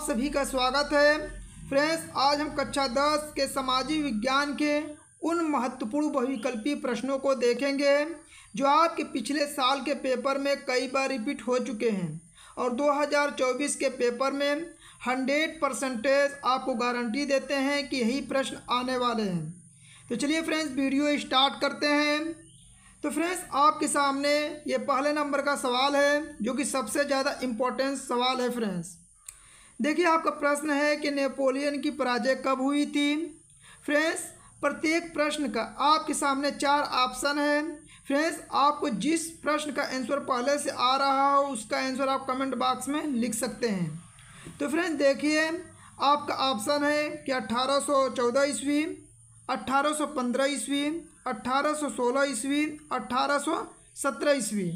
आप सभी का स्वागत है फ्रेंड्स आज हम कक्षा दस के सामाजिक विज्ञान के उन महत्वपूर्ण बहुविकल्पी प्रश्नों को देखेंगे जो आपके पिछले साल के पेपर में कई बार रिपीट हो चुके हैं और 2024 के पेपर में हंड्रेड परसेंटेज आपको गारंटी देते हैं कि यही प्रश्न आने वाले हैं तो चलिए फ्रेंड्स वीडियो स्टार्ट करते हैं तो फ्रेंड्स आपके सामने ये पहले नंबर का सवाल है जो कि सबसे ज़्यादा इम्पोर्टेंस सवाल है फ्रेंड्स देखिए आपका प्रश्न है कि नेपोलियन की पराजय कब हुई थी फ्रेंड्स प्रत्येक प्रश्न का आपके सामने चार ऑप्शन है फ्रेंड्स आपको जिस प्रश्न का आंसर पहले से आ रहा हो उसका आंसर आप कमेंट बॉक्स में लिख सकते हैं तो फ्रेंड्स देखिए आपका ऑप्शन है कि अट्ठारह सौ चौदह ईस्वी अट्ठारह सौ पंद्रह ईस्वी अट्ठारह सौ सोलह ईस्वी अट्ठारह सौ सत्रह ईस्वी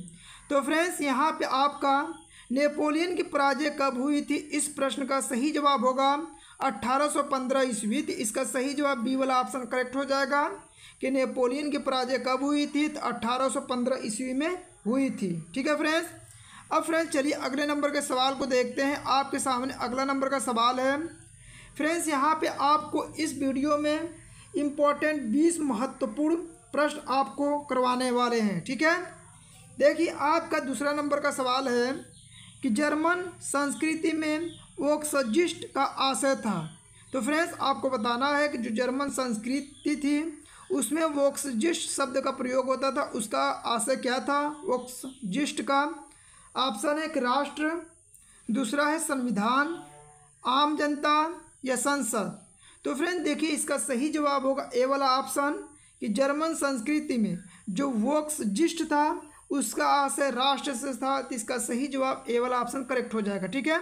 तो फ्रेंड्स यहाँ पे आपका नेपोलियन की पराजय कब हुई थी इस प्रश्न का सही जवाब होगा 1815 ईस्वी थी इसका सही जवाब बी वाला ऑप्शन करेक्ट हो जाएगा कि नेपोलियन की पराजय कब हुई थी तो पंद्रह ईस्वी में हुई थी ठीक है फ्रेंड्स अब फ्रेंड्स चलिए अगले नंबर के सवाल को देखते हैं आपके सामने अगला नंबर का सवाल है फ्रेंड्स यहाँ पे आपको इस वीडियो में इम्पोर्टेंट बीस महत्वपूर्ण प्रश्न आपको करवाने वाले हैं ठीक है देखिए आपका दूसरा नंबर का सवाल है कि जर्मन संस्कृति में वोक्सजिस्ट का आशय था तो फ्रेंड्स आपको बताना है कि जो जर्मन संस्कृति थी उसमें वोक्सजिस्ट शब्द का प्रयोग होता था उसका आशय क्या था वोक्सजिस्ट का ऑप्शन एक राष्ट्र दूसरा है संविधान आम जनता या संसद तो फ्रेंड देखिए इसका सही जवाब होगा ए वाला ऑप्शन कि जर्मन संस्कृति में जो वोक्सजिस्ट था उसका आशय राष्ट्र से था इसका सही जवाब ए वाला ऑप्शन करेक्ट हो जाएगा ठीक है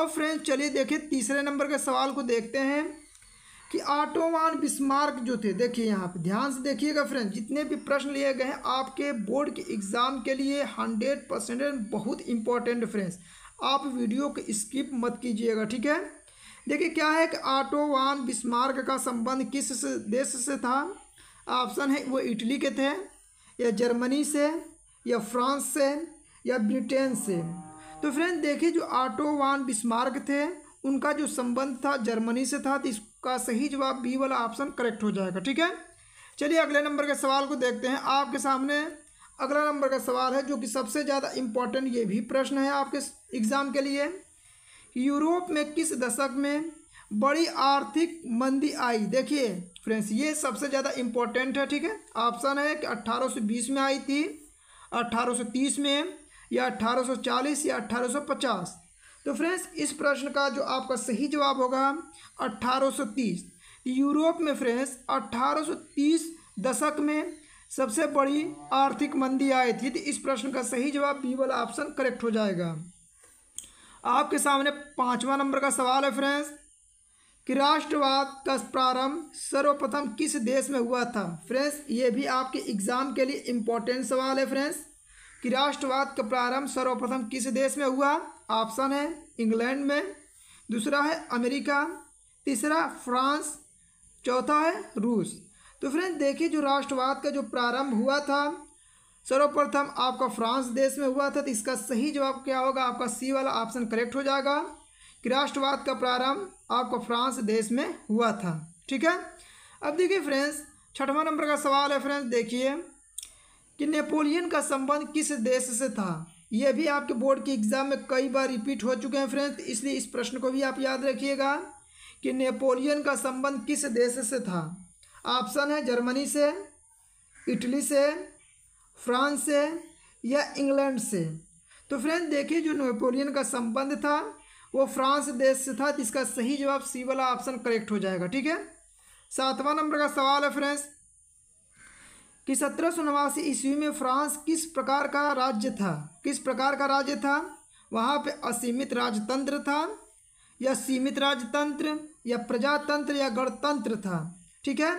अब फ्रेंड्स चलिए देखिए तीसरे नंबर के सवाल को देखते हैं कि ऑटोमान बिस्मार्क जो थे देखिए यहाँ पे ध्यान से देखिएगा फ्रेंड्स जितने भी प्रश्न लिए गए हैं आपके बोर्ड के एग्ज़ाम के लिए हंड्रेड परसेंट बहुत इंपॉर्टेंट फ्रेंड्स आप वीडियो को स्किप मत कीजिएगा ठीक है देखिए क्या है कि ऑटोवान बिस्मार्क का संबंध किस देश से था ऑप्शन है वो इटली के थे या जर्मनी से या फ्रांस से या ब्रिटेन से तो फ्रेंड देखिए जो वान बिस्मार्क थे उनका जो संबंध था जर्मनी से था तो इसका सही जवाब बी वाला ऑप्शन करेक्ट हो जाएगा ठीक है चलिए अगले नंबर के सवाल को देखते हैं आपके सामने अगला नंबर का सवाल है जो कि सबसे ज़्यादा इम्पॉर्टेंट ये भी प्रश्न है आपके एग्ज़ाम के लिए यूरोप में किस दशक में बड़ी आर्थिक मंदी आई देखिए फ्रेंड्स ये सबसे ज़्यादा इम्पोर्टेंट है ठीक है ऑप्शन है कि अट्ठारह में आई थी 1830 में या 1840 या 1850 तो फ्रेंड्स इस प्रश्न का जो आपका सही जवाब होगा 1830 यूरोप में फ्रेंड्स 1830 दशक में सबसे बड़ी आर्थिक मंदी आई थी तो इस प्रश्न का सही जवाब बी वाला ऑप्शन करेक्ट हो जाएगा आपके सामने पाँचवा नंबर का सवाल है फ्रेंड्स कि राष्ट्रवाद का प्रारंभ सर्वप्रथम किस देश में हुआ था फ्रेंड्स ये भी आपके एग्ज़ाम के लिए इम्पोर्टेंट सवाल है फ्रेंड्स कि राष्ट्रवाद का प्रारंभ सर्वप्रथम किस देश में हुआ ऑप्शन है इंग्लैंड में दूसरा है अमेरिका तीसरा फ्रांस चौथा है रूस तो फ्रेंड्स देखिए जो राष्ट्रवाद का जो प्रारंभ हुआ था सर्वप्रथम आपका फ्रांस देश में हुआ था तो इसका सही जवाब क्या होगा आपका सी वाला ऑप्शन करेक्ट हो जाएगा कि राष्ट्रवाद का प्रारंभ आपको फ्रांस देश में हुआ था ठीक है अब देखिए फ्रेंड्स छठवां नंबर का सवाल है फ्रेंड्स देखिए कि नेपोलियन का संबंध किस देश से था यह भी आपके बोर्ड के एग्ज़ाम में कई बार रिपीट हो चुके हैं फ्रेंड्स इसलिए इस प्रश्न को भी आप याद रखिएगा कि नेपोलियन का संबंध किस देश से था ऑप्शन है जर्मनी से इटली से फ्रांस से या इंग्लैंड से तो फ्रेंड्स देखिए जो नेपोलियन का संबंध था वो फ्रांस देश से था इसका सही जवाब सी वाला ऑप्शन करेक्ट हो जाएगा ठीक है सातवां नंबर का सवाल है फ्रेंड्स कि सत्रह सौ नवासी ईस्वी में फ्रांस किस प्रकार का राज्य था किस प्रकार का राज्य था वहाँ पे असीमित राजतंत्र था या सीमित राजतंत्र या प्रजातंत्र या गणतंत्र था ठीक है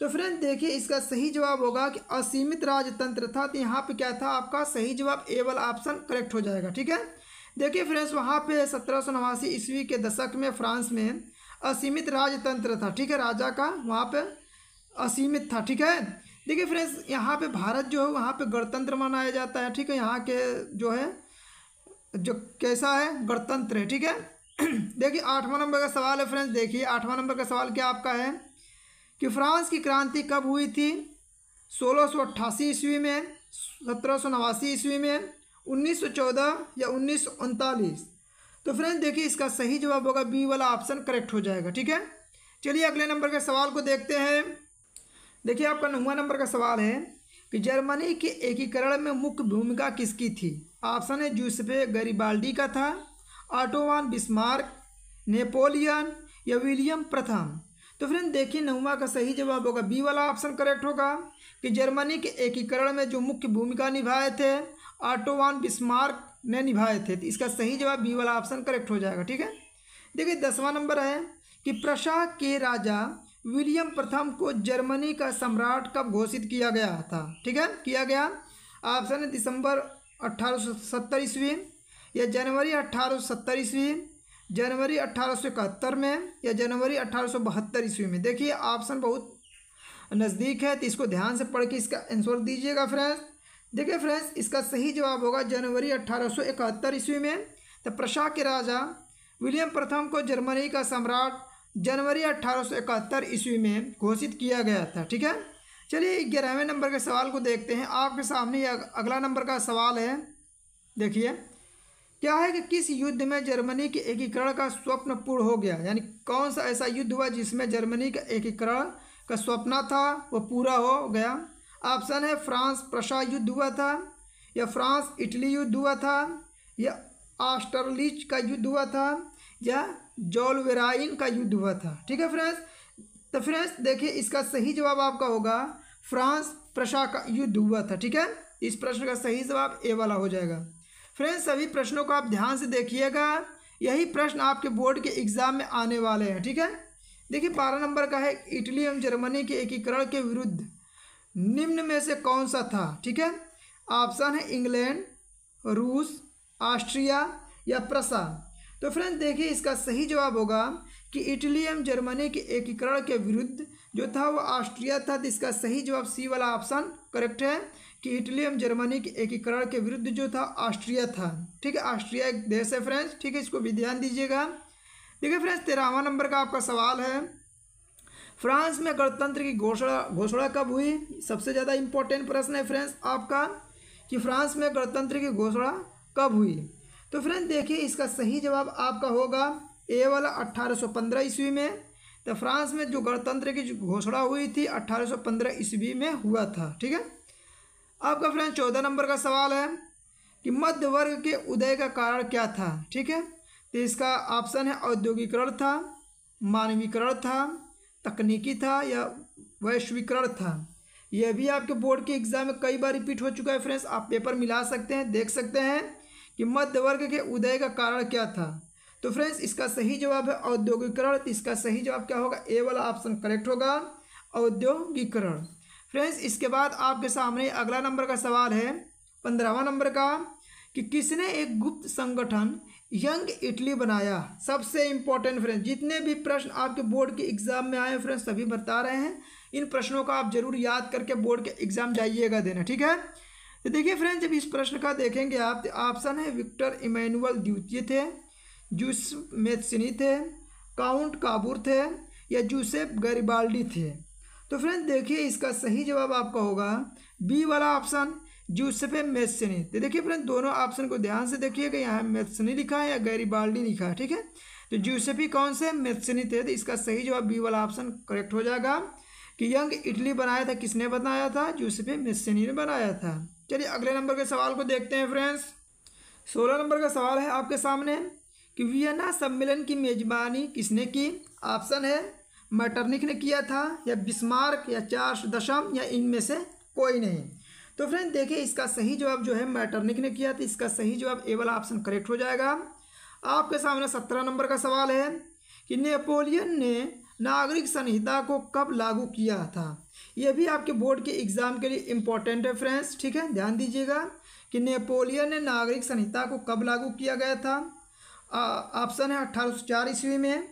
तो फ्रेंड देखिए इसका सही जवाब होगा कि असीमित राजतंत्र था तो यहाँ पे क्या था आपका सही जवाब एवल ऑप्शन करेक्ट हो जाएगा ठीक है देखिए फ्रेंड्स वहाँ पे सत्रह सौ नवासी ईस्वी के दशक में फ्रांस में असीमित राजतंत्र था ठीक है राजा का वहाँ पे असीमित था ठीक है देखिए फ्रेंड्स यहाँ पे भारत जो है वहाँ पे गणतंत्र मनाया जाता है ठीक है यहाँ के जो है जो कैसा है गणतंत्र है ठीक है देखिए आठवां नंबर का सवाल है फ्रेंड्स देखिए आठवां नंबर का सवाल क्या आपका है कि फ्रांस की क्रांति कब हुई थी सोलह सौ अट्ठासी ईस्वी में सत्रह सौ नवासी ईस्वी में 1914 या उन्नीस तो फ्रेंड्स देखिए इसका सही जवाब होगा बी वाला ऑप्शन करेक्ट हो जाएगा ठीक है चलिए अगले नंबर के सवाल को देखते हैं देखिए आपका नौवा नंबर का सवाल है कि जर्मनी के एकीकरण में मुख्य भूमिका किसकी थी ऑप्शन है जूसफे गरीबाल्डी का था ऑटोवान बिस्मार्क नेपोलियन या विलियम प्रथम तो फ्रेंड देखिए नौवा का सही जवाब होगा बी वाला ऑप्शन करेक्ट होगा कि जर्मनी के एकीकरण में जो मुख्य भूमिका निभाए थे ऑटोवान बिस्मार्क ने निभाए थे तो इसका सही जवाब बी वाला ऑप्शन करेक्ट हो जाएगा ठीक है देखिए दसवां नंबर है कि प्रशा के राजा विलियम प्रथम को जर्मनी का सम्राट कब घोषित किया गया था ठीक है किया गया ऑप्शन है दिसंबर अट्ठारह ईस्वी या जनवरी अट्ठारह ईस्वी जनवरी अट्ठारह में या जनवरी अट्ठारह ईस्वी में देखिए ऑप्शन बहुत नज़दीक है तो इसको ध्यान से पढ़ के इसका आंसर दीजिएगा फ्रेंड्स देखिए फ्रेंड्स इसका सही जवाब होगा जनवरी अट्ठारह ईस्वी में तो प्रशा के राजा विलियम प्रथम को जर्मनी का सम्राट जनवरी अट्ठारह ईस्वी में घोषित किया गया था ठीक है चलिए ग्यारहवें नंबर के सवाल को देखते हैं आपके सामने अगला नंबर का सवाल है देखिए क्या है कि किस युद्ध में जर्मनी के एकीकरण का स्वप्न पूर्ण हो गया यानी कौन सा ऐसा युद्ध हुआ जिसमें जर्मनी का एकीकरण का स्वप्न था वो पूरा हो गया ऑप्शन है फ्रांस प्रशा युद्ध हुआ था या फ्रांस इटली युद्ध हुआ था या ऑस्टरलिच का युद्ध हुआ था या जोलवेराइन का युद्ध हुआ था ठीक है फ्रेंड्स तो फ्रेंड्स देखिए इसका सही जवाब आपका होगा फ्रांस प्रशा का युद्ध हुआ था ठीक है इस प्रश्न का सही जवाब ए वाला हो जाएगा फ्रेंड्स सभी प्रश्नों को आप ध्यान से देखिएगा यही प्रश्न आपके बोर्ड के एग्जाम में आने वाले हैं ठीक है देखिए बारह नंबर का है इटली एवं जर्मनी के एकीकरण के विरुद्ध निम्न में से कौन सा था ठीक है ऑप्शन है इंग्लैंड रूस ऑस्ट्रिया या प्रसा तो फ्रेंड देखिए इसका सही जवाब होगा कि इटली एवं जर्मनी के एकीकरण के विरुद्ध जो था वो ऑस्ट्रिया था तो इसका सही जवाब सी वाला ऑप्शन करेक्ट है कि इटली एवं जर्मनी के एकीकरण के विरुद्ध जो था ऑस्ट्रिया था ठीक है ऑस्ट्रिया एक देश है फ्रेंड्स ठीक है इसको भी ध्यान दीजिएगा देखिए फ्रेंड्स तेरहवा नंबर का आपका सवाल है फ्रांस में गणतंत्र की घोषणा घोषणा कब हुई सबसे ज़्यादा इम्पोर्टेंट प्रश्न है फ्रेंड्स आपका कि फ्रांस में गणतंत्र की घोषणा कब हुई तो फ्रेंड्स देखिए इसका सही जवाब आपका होगा ए वाला 1815 ईस्वी में तो फ्रांस में जो गणतंत्र की घोषणा हुई थी 1815 ईस्वी में हुआ था ठीक है आपका फ्रेंड चौदह नंबर का सवाल है कि मध्य वर्ग के उदय का कारण क्या था ठीक है तो इसका ऑप्शन है औद्योगिकरण था मानवीकरण था तकनीकी था या वैश्वीकरण था यह भी आपके बोर्ड के एग्ज़ाम में कई बार रिपीट हो चुका है फ्रेंड्स आप पेपर मिला सकते हैं देख सकते हैं कि मध्य वर्ग के उदय का कारण क्या था तो फ्रेंड्स इसका सही जवाब है औद्योगिकरण तो इसका सही जवाब क्या होगा ए वाला ऑप्शन करेक्ट होगा औद्योगिकरण फ्रेंड्स इसके बाद आपके सामने अगला नंबर का सवाल है पंद्रहवा नंबर का कि किसने एक गुप्त संगठन यंग इटली बनाया सबसे इम्पोर्टेंट फ्रेंड्स जितने भी प्रश्न आपके बोर्ड के एग्ज़ाम में आए फ्रेंड्स सभी बता रहे हैं इन प्रश्नों का आप जरूर याद करके बोर्ड के एग्ज़ाम जाइएगा देना ठीक है तो देखिए फ्रेंड्स जब इस प्रश्न का देखेंगे आप ऑप्शन तो है विक्टर इमैनुअल द्वितीय थे जूस मेथसिनी थे काउंट काबूर थे या जूसेप गरीबाल्डी थे तो फ्रेंड्स देखिए इसका सही जवाब आपका होगा बी वाला ऑप्शन जूसफे मेसनी तो देखिए फ्रेंड दोनों ऑप्शन को ध्यान से देखिएगा यहाँ मेसनी लिखा है या गरीबाल्डी लिखा है ठीक है तो जूसफी कौन से मेसनी थे तो इसका सही जवाब बी वाला ऑप्शन करेक्ट हो जाएगा कि यंग इटली बनाया था किसने बनाया था जूसफे मेसनी ने बनाया था चलिए अगले नंबर के सवाल को देखते हैं फ्रेंड्स सोलह नंबर का सवाल है आपके सामने कि वियना सम्मेलन की मेजबानी किसने की ऑप्शन है मटरनिक ने किया था या बिस्मार्क या चार दशम या इनमें से कोई नहीं तो फ्रेंड देखिए इसका सही जवाब जो है मैटर्निक ने किया था तो इसका सही जवाब ए वाला ऑप्शन करेक्ट हो जाएगा आपके सामने सत्रह नंबर का सवाल है कि नेपोलियन ने नागरिक संहिता को कब लागू किया था यह भी आपके बोर्ड के एग्ज़ाम के लिए इम्पोर्टेंट है फ्रेंड्स ठीक है ध्यान दीजिएगा कि नेपोलियन ने नागरिक संहिता को कब लागू किया गया था ऑप्शन है अट्ठारह सौ चार ईस्वी में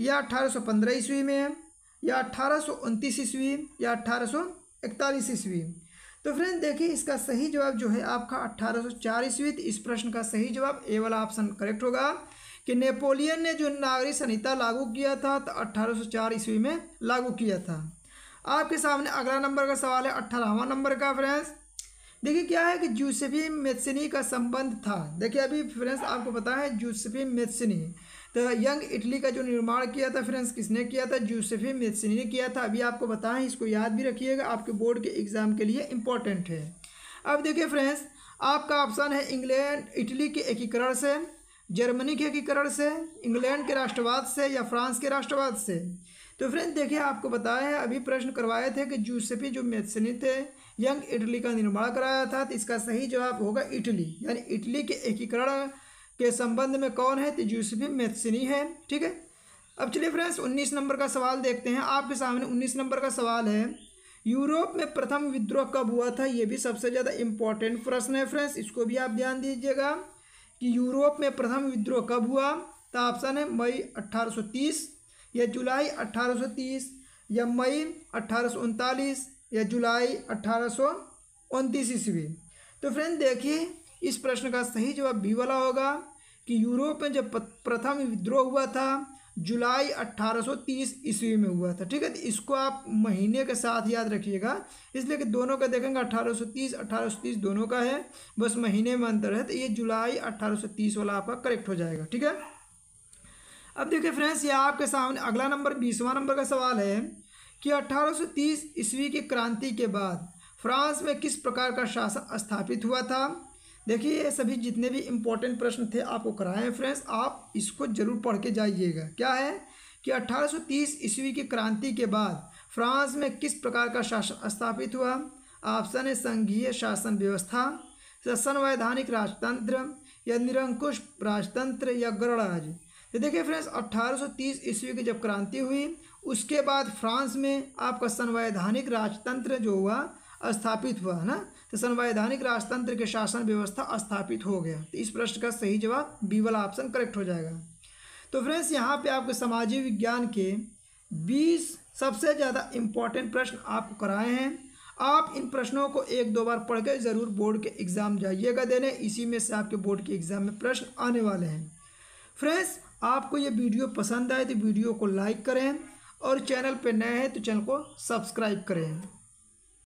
या अठारह सौ पंद्रह ईस्वी में या अठारह सौ उनतीस ईस्वी या अठारह सौ इकतालीस ईस्वी तो फ्रेंड देखिए इसका सही जवाब जो है आपका अट्ठारह सौ चार ईस्वी इस प्रश्न का सही जवाब ए वाला ऑप्शन करेक्ट होगा कि नेपोलियन ने जो नागरिक संहिता लागू किया था तो अट्ठारह सौ चार ईस्वी में लागू किया था आपके सामने अगला नंबर का सवाल है अट्ठारहवा नंबर का फ्रेंड्स देखिए क्या है कि जूसफी मेथसिनी का संबंध था देखिए अभी फ्रेंड्स आपको पता है जूसफी मेथसिनी तो यंग इटली का जो निर्माण किया था फ्रेंड्स किसने किया था जूसेफी मेथसनी ने किया था अभी आपको बताएं इसको याद भी रखिएगा आपके बोर्ड के एग्ज़ाम के लिए इम्पोर्टेंट है अब देखिए फ्रेंड्स आपका ऑप्शन है इंग्लैंड इटली के एकीकरण से जर्मनी के एकीकरण से इंग्लैंड के राष्ट्रवाद से या फ्रांस के राष्ट्रवाद से तो फ्रेंड्स देखिए आपको बताया है अभी प्रश्न करवाए थे कि जूसेफी जो मेथसनी थे यंग इटली का निर्माण कराया था तो इसका सही जवाब होगा इटली यानी इटली के एकीकरण के संबंध में कौन है तो यूसुफ मेथसिनी है ठीक है अब चलिए फ्रेंड्स उन्नीस नंबर का सवाल देखते हैं आपके सामने उन्नीस नंबर का सवाल है यूरोप में प्रथम विद्रोह कब हुआ था ये भी सबसे ज़्यादा इम्पोर्टेंट प्रश्न है फ्रेंड्स इसको भी आप ध्यान दीजिएगा कि यूरोप में प्रथम विद्रोह कब हुआ तो ऑप्शन है मई 1830 या जुलाई 1830 या मई अट्ठारह या जुलाई अट्ठारह ईस्वी तो फ्रेंड देखिए इस प्रश्न का सही जवाब बी वाला होगा कि यूरोप में जब प्रथम विद्रोह हुआ था जुलाई 1830 ईस्वी में हुआ था ठीक है तो इसको आप महीने के साथ याद रखिएगा इसलिए कि दोनों का देखेंगे 1830 1830 दोनों का है बस महीने में अंतर है तो ये जुलाई 1830 वाला आपका करेक्ट हो जाएगा ठीक है अब देखिए फ्रेंड्स ये आपके सामने अगला नंबर बीसवां नंबर का सवाल है कि 1830 ईस्वी की क्रांति के बाद फ्रांस में किस प्रकार का शासन स्थापित हुआ था देखिए ये सभी जितने भी इम्पोर्टेंट प्रश्न थे आपको कराए हैं फ्रेंड्स आप इसको जरूर पढ़ के जाइएगा क्या है कि 1830 ईस्वी की क्रांति के बाद फ्रांस में किस प्रकार का शासन स्थापित हुआ ऑप्शन है संघीय शासन व्यवस्था संवैधानिक राजतंत्र या निरंकुश राजतंत्र या गणराज्य तो देखिए फ्रेंड्स 1830 ईस्वी की जब क्रांति हुई उसके बाद फ्रांस में आपका संवैधानिक राजतंत्र जो हुआ स्थापित हुआ है ना तो संवैधानिक राजतंत्र के शासन व्यवस्था स्थापित हो गया तो इस प्रश्न का सही जवाब बी वाला ऑप्शन करेक्ट हो जाएगा तो फ्रेंड्स यहाँ पे आपके सामाजिक विज्ञान के 20 सबसे ज़्यादा इम्पॉर्टेंट प्रश्न आपको कराए हैं आप इन प्रश्नों को एक दो बार पढ़ के ज़रूर बोर्ड के एग्ज़ाम जाइएगा देने इसी में से आपके बोर्ड के एग्ज़ाम में प्रश्न आने वाले हैं फ्रेंड्स आपको ये वीडियो पसंद आए तो वीडियो को लाइक करें और चैनल पर नए हैं तो चैनल को सब्सक्राइब करें